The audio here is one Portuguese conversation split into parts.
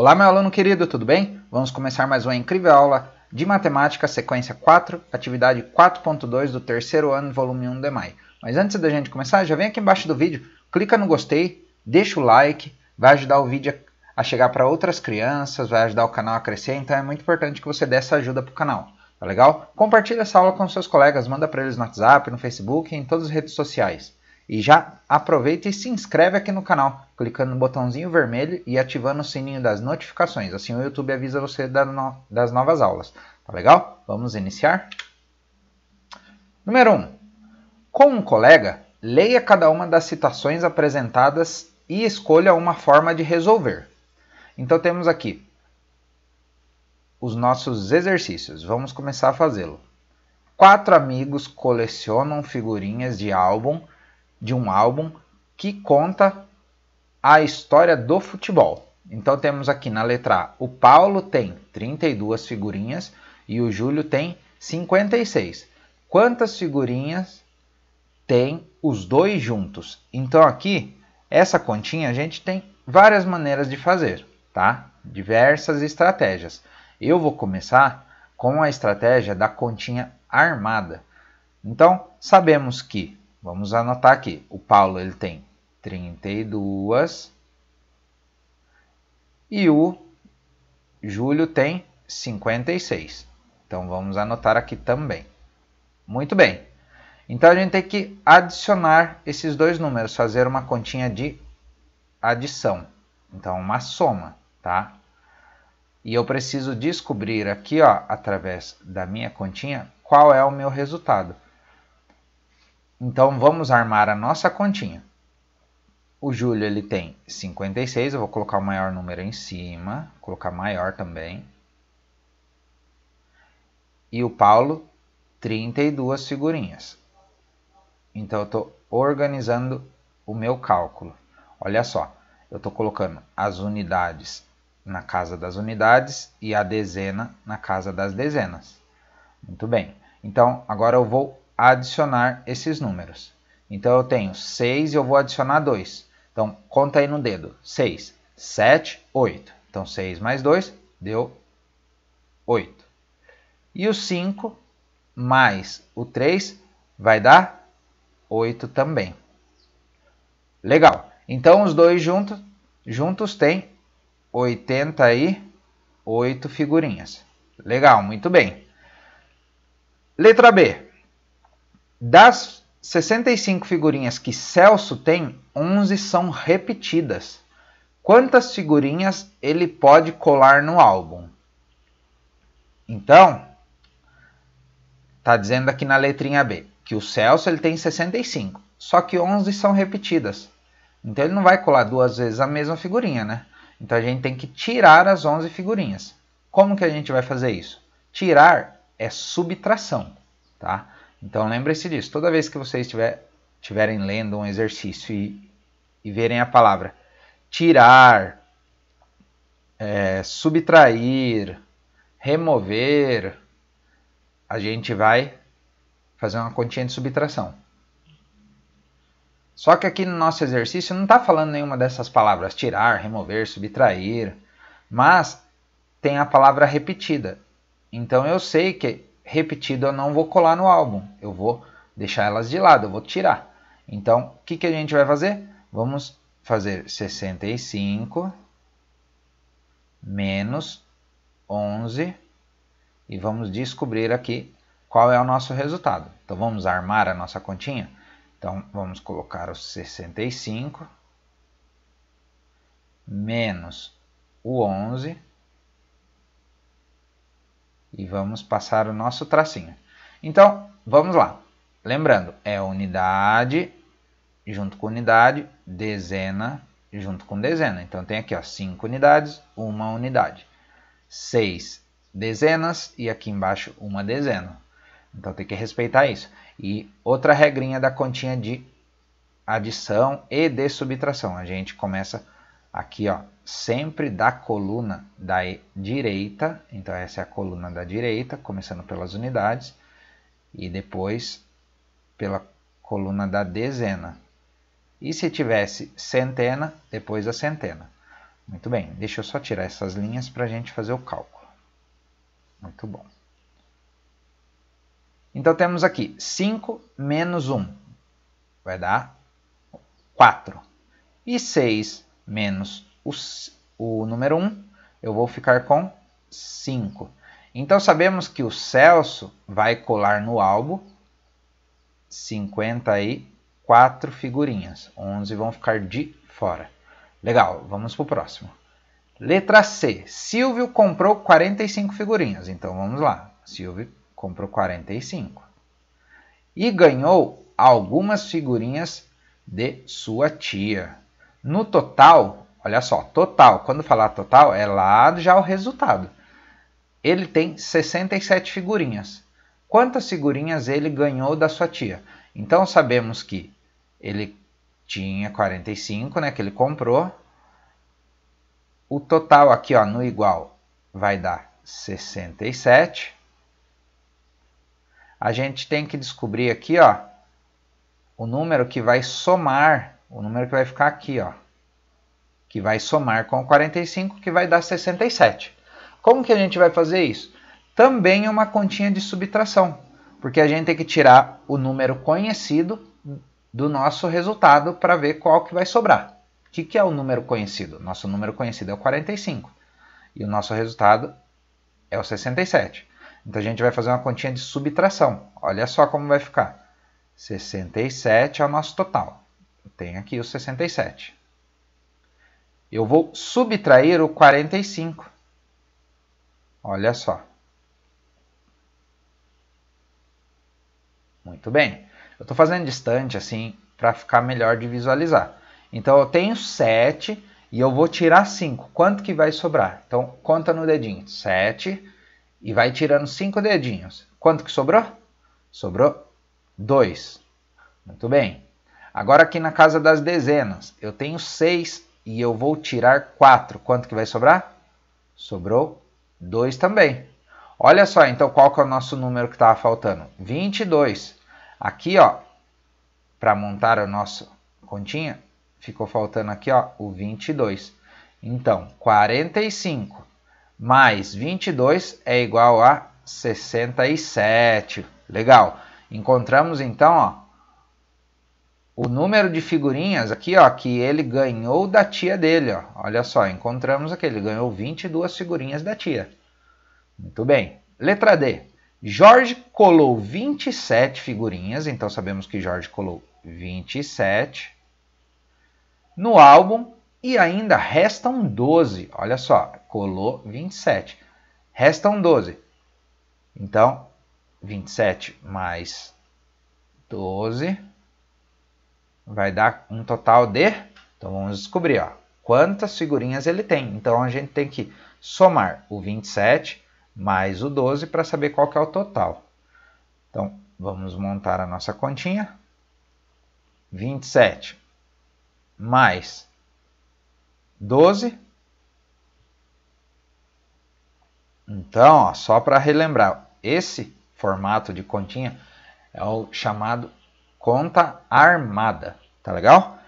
Olá, meu aluno querido, tudo bem? Vamos começar mais uma incrível aula de matemática, sequência 4, atividade 4.2 do terceiro ano, volume 1 de maio. Mas antes da gente começar, já vem aqui embaixo do vídeo, clica no gostei, deixa o like, vai ajudar o vídeo a chegar para outras crianças, vai ajudar o canal a crescer, então é muito importante que você dê essa ajuda para o canal. Tá legal? Compartilha essa aula com seus colegas, manda para eles no WhatsApp, no Facebook, em todas as redes sociais. E já aproveita e se inscreve aqui no canal, clicando no botãozinho vermelho e ativando o sininho das notificações. Assim o YouTube avisa você das novas aulas. Tá legal? Vamos iniciar? Número 1. Um, com um colega, leia cada uma das citações apresentadas e escolha uma forma de resolver. Então temos aqui os nossos exercícios. Vamos começar a fazê-lo. Quatro amigos colecionam figurinhas de álbum de um álbum que conta a história do futebol. Então temos aqui na letra A, o Paulo tem 32 figurinhas e o Júlio tem 56. Quantas figurinhas tem os dois juntos? Então aqui, essa continha a gente tem várias maneiras de fazer, tá? Diversas estratégias. Eu vou começar com a estratégia da continha armada. Então, sabemos que Vamos anotar aqui. O Paulo ele tem 32 e o Júlio tem 56. Então vamos anotar aqui também. Muito bem. Então a gente tem que adicionar esses dois números, fazer uma continha de adição. Então uma soma, tá? E eu preciso descobrir aqui, ó, através da minha continha, qual é o meu resultado. Então vamos armar a nossa continha. O Júlio ele tem 56, eu vou colocar o maior número em cima, colocar maior também. E o Paulo, 32 figurinhas. Então eu estou organizando o meu cálculo. Olha só, eu estou colocando as unidades na casa das unidades e a dezena na casa das dezenas. Muito bem. Então agora eu vou adicionar esses números. Então eu tenho 6 e eu vou adicionar 2. Então conta aí no dedo. 6, 7, 8. Então 6 mais 2 deu 8. E o 5 mais o 3 vai dar 8 também. Legal. Então os dois juntos, juntos têm 88 figurinhas. Legal, muito bem. Letra B. Das 65 figurinhas que Celso tem, 11 são repetidas. Quantas figurinhas ele pode colar no álbum? Então, tá dizendo aqui na letrinha B que o Celso ele tem 65, só que 11 são repetidas. Então ele não vai colar duas vezes a mesma figurinha, né? Então a gente tem que tirar as 11 figurinhas. Como que a gente vai fazer isso? Tirar é subtração, tá? Então lembre-se disso. Toda vez que vocês estiver, estiverem lendo um exercício e, e verem a palavra tirar, é, subtrair, remover, a gente vai fazer uma continha de subtração. Só que aqui no nosso exercício não está falando nenhuma dessas palavras, tirar, remover, subtrair, mas tem a palavra repetida. Então eu sei que repetido eu não vou colar no álbum, eu vou deixar elas de lado, eu vou tirar. Então, o que, que a gente vai fazer? Vamos fazer 65 menos 11 e vamos descobrir aqui qual é o nosso resultado. Então, vamos armar a nossa continha? Então, vamos colocar os 65 menos o 11 e vamos passar o nosso tracinho. Então, vamos lá. Lembrando, é unidade junto com unidade, dezena junto com dezena. Então, tem aqui cinco unidades, uma unidade. seis dezenas e aqui embaixo uma dezena. Então, tem que respeitar isso. E outra regrinha da continha de adição e de subtração. A gente começa aqui ó, sempre da coluna da direita, então essa é a coluna da direita, começando pelas unidades, e depois pela coluna da dezena. E se tivesse centena, depois a centena. Muito bem, deixa eu só tirar essas linhas para a gente fazer o cálculo. Muito bom. Então temos aqui 5 menos 1, vai dar 4. E 6 menos o, o número 1, eu vou ficar com 5. Então sabemos que o Celso vai colar no álbum 54 figurinhas. 11 vão ficar de fora. Legal, vamos para o próximo. Letra C. Silvio comprou 45 figurinhas. Então vamos lá. Silvio comprou 45. E ganhou algumas figurinhas de sua tia. No total, olha só, total, quando falar total, é lá já o resultado. Ele tem 67 figurinhas. Quantas figurinhas ele ganhou da sua tia? Então sabemos que ele tinha 45, né, que ele comprou. O total aqui, ó, no igual vai dar 67. A gente tem que descobrir aqui, ó, o número que vai somar o número que vai ficar aqui, ó, que vai somar com 45, que vai dar 67. Como que a gente vai fazer isso? Também uma continha de subtração, porque a gente tem que tirar o número conhecido do nosso resultado para ver qual que vai sobrar. O que, que é o número conhecido? Nosso número conhecido é o 45 e o nosso resultado é o 67. Então a gente vai fazer uma continha de subtração. Olha só como vai ficar. 67 é o nosso total tem aqui o 67. Eu vou subtrair o 45. Olha só. Muito bem. Eu estou fazendo distante assim para ficar melhor de visualizar. Então eu tenho 7 e eu vou tirar 5. Quanto que vai sobrar? Então conta no dedinho. 7 e vai tirando 5 dedinhos. Quanto que sobrou? Sobrou 2. Muito bem. Agora aqui na casa das dezenas, eu tenho 6 e eu vou tirar 4. Quanto que vai sobrar? Sobrou 2 também. Olha só, então qual que é o nosso número que estava faltando? 22. Aqui, ó, para montar a nossa continha, ficou faltando aqui, ó, o 22. Então, 45 mais 22 é igual a 67. Legal. Encontramos então, ó, o número de figurinhas aqui, ó, que ele ganhou da tia dele, ó. Olha só, encontramos aqui, ele ganhou 22 figurinhas da tia. Muito bem. Letra D. Jorge colou 27 figurinhas, então sabemos que Jorge colou 27 no álbum e ainda restam 12. Olha só, colou 27. Restam 12. Então, 27 mais 12 vai dar um total de... Então vamos descobrir ó, quantas figurinhas ele tem. Então a gente tem que somar o 27 mais o 12 para saber qual que é o total. Então vamos montar a nossa continha. 27 mais 12. Então, ó, só para relembrar, esse formato de continha é o chamado conta armada, tá legal?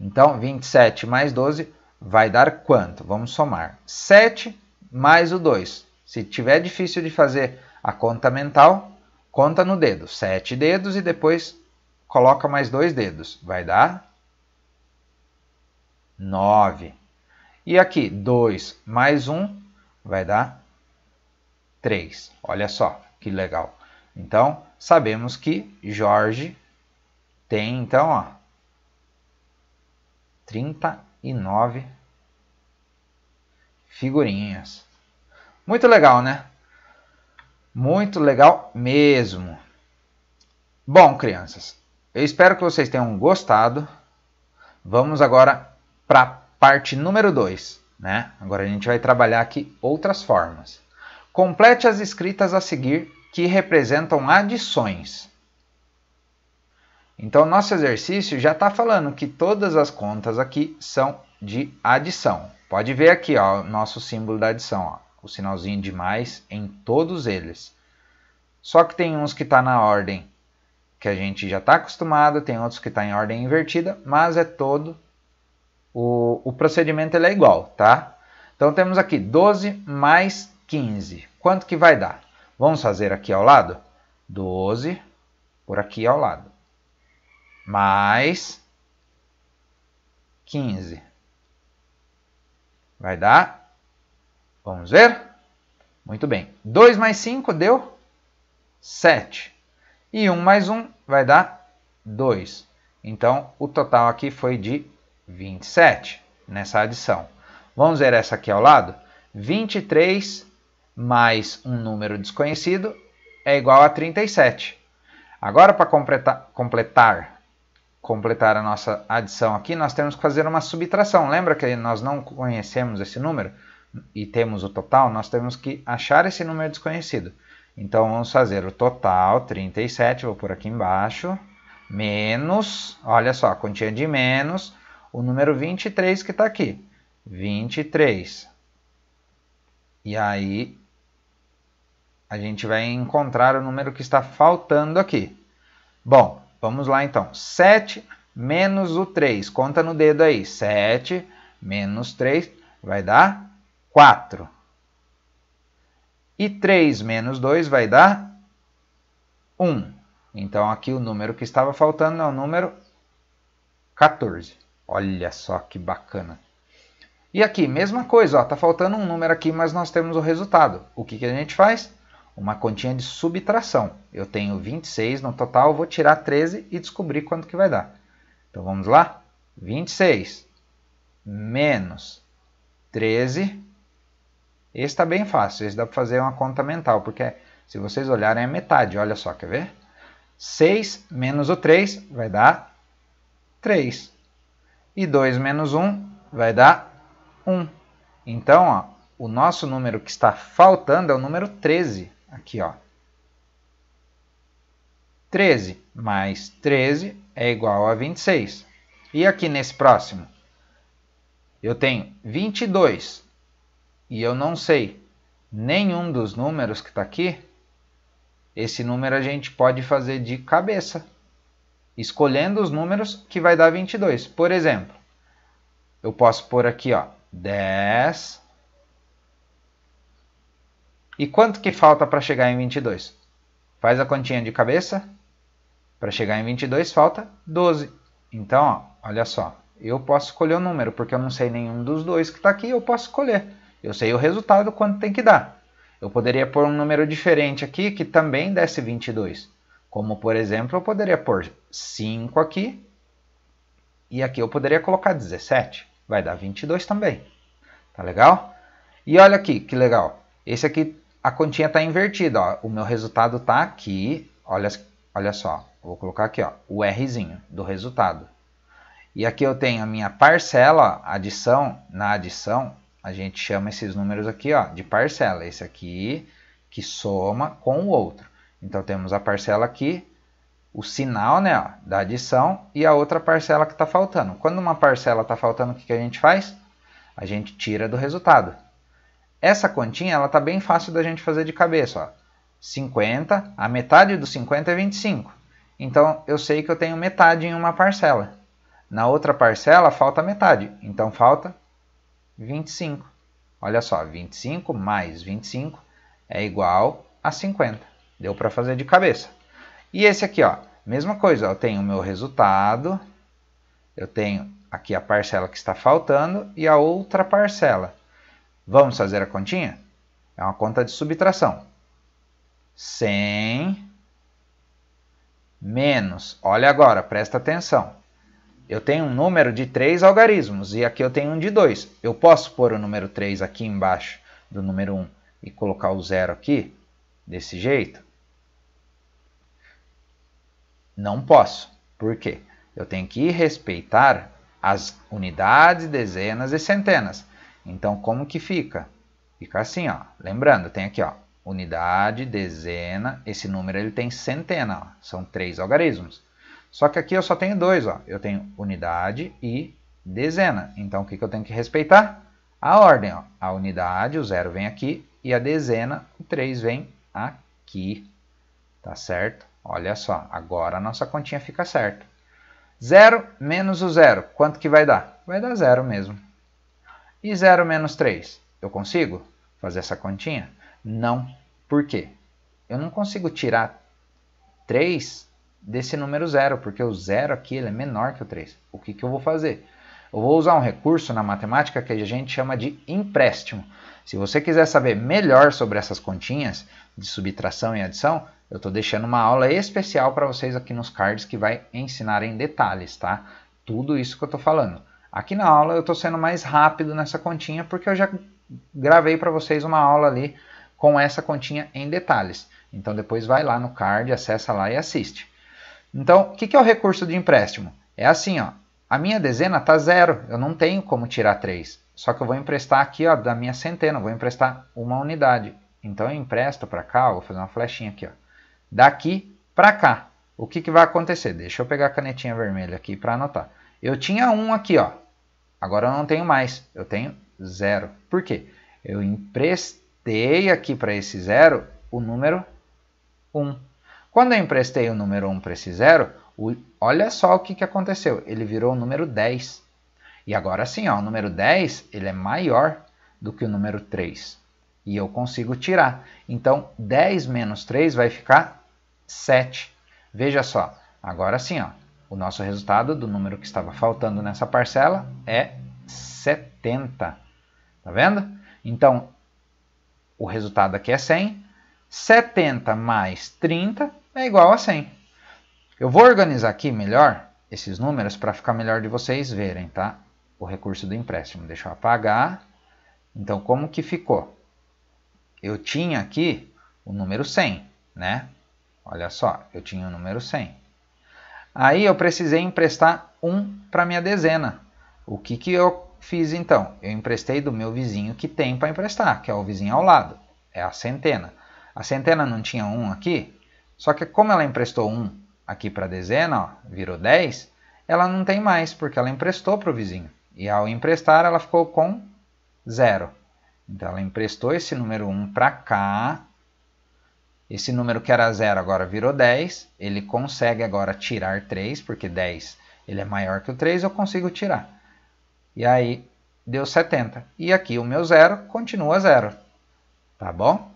Então, 27 mais 12 vai dar quanto? Vamos somar. 7 mais o 2. Se tiver difícil de fazer a conta mental, conta no dedo. 7 dedos e depois coloca mais dois dedos. Vai dar 9. E aqui, 2 mais 1 vai dar 3. Olha só que legal. Então, sabemos que Jorge tem então, ó, 39 figurinhas. Muito legal, né? Muito legal mesmo. Bom, crianças, eu espero que vocês tenham gostado. Vamos agora para a parte número 2, né? Agora a gente vai trabalhar aqui outras formas. Complete as escritas a seguir que representam adições. Então, nosso exercício já está falando que todas as contas aqui são de adição. Pode ver aqui ó, o nosso símbolo da adição, ó, o sinalzinho de mais em todos eles. Só que tem uns que está na ordem que a gente já está acostumado, tem outros que está em ordem invertida, mas é todo o, o procedimento é igual, tá? Então temos aqui 12 mais 15. Quanto que vai dar? Vamos fazer aqui ao lado? 12 por aqui ao lado mais 15. Vai dar? Vamos ver? Muito bem. 2 mais 5 deu 7. E 1 mais 1 vai dar 2. Então, o total aqui foi de 27 nessa adição. Vamos ver essa aqui ao lado? 23 mais um número desconhecido é igual a 37. Agora, para completar, completar completar a nossa adição aqui, nós temos que fazer uma subtração. Lembra que nós não conhecemos esse número e temos o total? Nós temos que achar esse número desconhecido. Então, vamos fazer o total, 37, vou por aqui embaixo, menos, olha só, continha de menos, o número 23 que está aqui, 23. E aí, a gente vai encontrar o número que está faltando aqui. Bom, Vamos lá então. 7 menos o 3. Conta no dedo aí. 7 menos 3 vai dar 4. E 3 menos 2 vai dar 1. Então aqui o número que estava faltando é o número 14. Olha só que bacana. E aqui, mesma coisa, está faltando um número aqui, mas nós temos o resultado. O que, que a gente faz? uma continha de subtração. Eu tenho 26 no total, vou tirar 13 e descobrir quanto que vai dar. Então vamos lá? 26 menos 13. Esse está bem fácil, esse dá para fazer uma conta mental, porque se vocês olharem é metade, olha só, quer ver? 6 menos o 3 vai dar 3. E 2 menos 1 vai dar 1. Então, ó, o nosso número que está faltando é o número 13. Aqui, ó. 13 mais 13 é igual a 26. E aqui nesse próximo? Eu tenho 22 e eu não sei nenhum dos números que está aqui. Esse número a gente pode fazer de cabeça, escolhendo os números que vai dar 22. Por exemplo, eu posso pôr aqui ó, 10 e quanto que falta para chegar em 22? Faz a continha de cabeça. Para chegar em 22 falta 12. Então, ó, olha só, eu posso escolher o número, porque eu não sei nenhum dos dois que está aqui, eu posso escolher. Eu sei o resultado, quanto tem que dar. Eu poderia pôr um número diferente aqui que também desse 22. Como, por exemplo, eu poderia pôr 5 aqui e aqui eu poderia colocar 17. Vai dar 22 também. Tá legal? E olha aqui, que legal. Esse aqui a continha está invertida. Ó. O meu resultado está aqui. Olha, olha só, vou colocar aqui ó, o Rzinho do resultado. E aqui eu tenho a minha parcela, adição, na adição, a gente chama esses números aqui ó, de parcela. Esse aqui que soma com o outro. Então temos a parcela aqui, o sinal né, ó, da adição e a outra parcela que está faltando. Quando uma parcela está faltando, o que, que a gente faz? A gente tira do resultado. Essa continha ela tá bem fácil da gente fazer de cabeça. Ó. 50, a metade do 50 é 25. Então eu sei que eu tenho metade em uma parcela. Na outra parcela falta metade, então falta 25. Olha só, 25 mais 25 é igual a 50. Deu para fazer de cabeça. E esse aqui, ó, mesma coisa, eu tenho o meu resultado, eu tenho aqui a parcela que está faltando e a outra parcela. Vamos fazer a continha? É uma conta de subtração. 100 menos, olha agora, presta atenção. Eu tenho um número de três algarismos e aqui eu tenho um de dois. Eu posso pôr o número 3 aqui embaixo do número 1 e colocar o zero aqui, desse jeito? Não posso. Por quê? Eu tenho que respeitar as unidades, dezenas e centenas. Então, como que fica? Fica assim, ó. Lembrando, tem aqui, ó, unidade, dezena, esse número ele tem centena, ó. são três algarismos. Só que aqui eu só tenho dois, ó. eu tenho unidade e dezena. Então, o que, que eu tenho que respeitar? A ordem, ó. a unidade, o zero vem aqui, e a dezena, o três vem aqui, tá certo? Olha só, agora a nossa continha fica certa. Zero menos o zero. quanto que vai dar? Vai dar zero mesmo. E 0 menos 3, eu consigo fazer essa continha? Não. Por quê? Eu não consigo tirar 3 desse número 0, porque o 0 aqui é menor que o 3. O que, que eu vou fazer? Eu vou usar um recurso na matemática que a gente chama de empréstimo. Se você quiser saber melhor sobre essas continhas de subtração e adição, eu estou deixando uma aula especial para vocês aqui nos cards que vai ensinar em detalhes, tá? Tudo isso que eu estou falando. Aqui na aula eu estou sendo mais rápido nessa continha porque eu já gravei para vocês uma aula ali com essa continha em detalhes. Então depois vai lá no card, acessa lá e assiste. Então, o que, que é o recurso de empréstimo? É assim, ó, a minha dezena está zero, eu não tenho como tirar três. Só que eu vou emprestar aqui ó, da minha centena, eu vou emprestar uma unidade. Então eu empresto para cá, vou fazer uma flechinha aqui. Ó. Daqui para cá, o que, que vai acontecer? Deixa eu pegar a canetinha vermelha aqui para anotar. Eu tinha um aqui, ó, Agora eu não tenho mais, eu tenho zero. Por quê? Eu emprestei aqui para esse zero o número 1. Quando eu emprestei o número 1 para esse zero, o, olha só o que, que aconteceu. Ele virou o número 10. E agora sim, ó, o número 10 ele é maior do que o número 3. E eu consigo tirar. Então, 10 menos 3 vai ficar 7. Veja só, agora sim, ó, o nosso resultado do número que estava faltando nessa parcela é 70. Tá vendo? Então, o resultado aqui é 100. 70 mais 30 é igual a 100. Eu vou organizar aqui melhor esses números para ficar melhor de vocês verem, tá? O recurso do empréstimo. Deixa eu apagar. Então, como que ficou? Eu tinha aqui o número 100, né? Olha só, eu tinha o número 100. Aí eu precisei emprestar um para minha dezena. O que, que eu fiz então? Eu emprestei do meu vizinho que tem para emprestar, que é o vizinho ao lado, é a centena. A centena não tinha um aqui, só que como ela emprestou um aqui para a dezena, ó, virou 10, ela não tem mais, porque ela emprestou para o vizinho. E ao emprestar, ela ficou com zero. Então ela emprestou esse número 1 para cá, esse número que era 0 agora virou 10. Ele consegue agora tirar 3, porque 10 ele é maior que o 3, eu consigo tirar. E aí deu 70. E aqui o meu zero continua zero. Tá bom?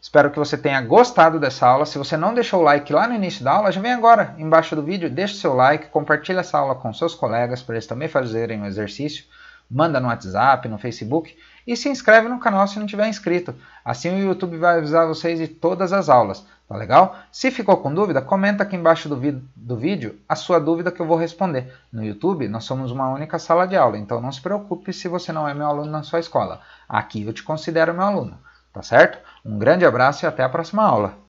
Espero que você tenha gostado dessa aula. Se você não deixou o like lá no início da aula, já vem agora embaixo do vídeo, deixa o seu like, compartilha essa aula com seus colegas para eles também fazerem o exercício. Manda no WhatsApp, no Facebook e se inscreve no canal se não tiver inscrito. Assim o YouTube vai avisar vocês de todas as aulas, tá legal? Se ficou com dúvida, comenta aqui embaixo do, do vídeo a sua dúvida que eu vou responder. No YouTube, nós somos uma única sala de aula, então não se preocupe se você não é meu aluno na sua escola. Aqui eu te considero meu aluno, tá certo? Um grande abraço e até a próxima aula.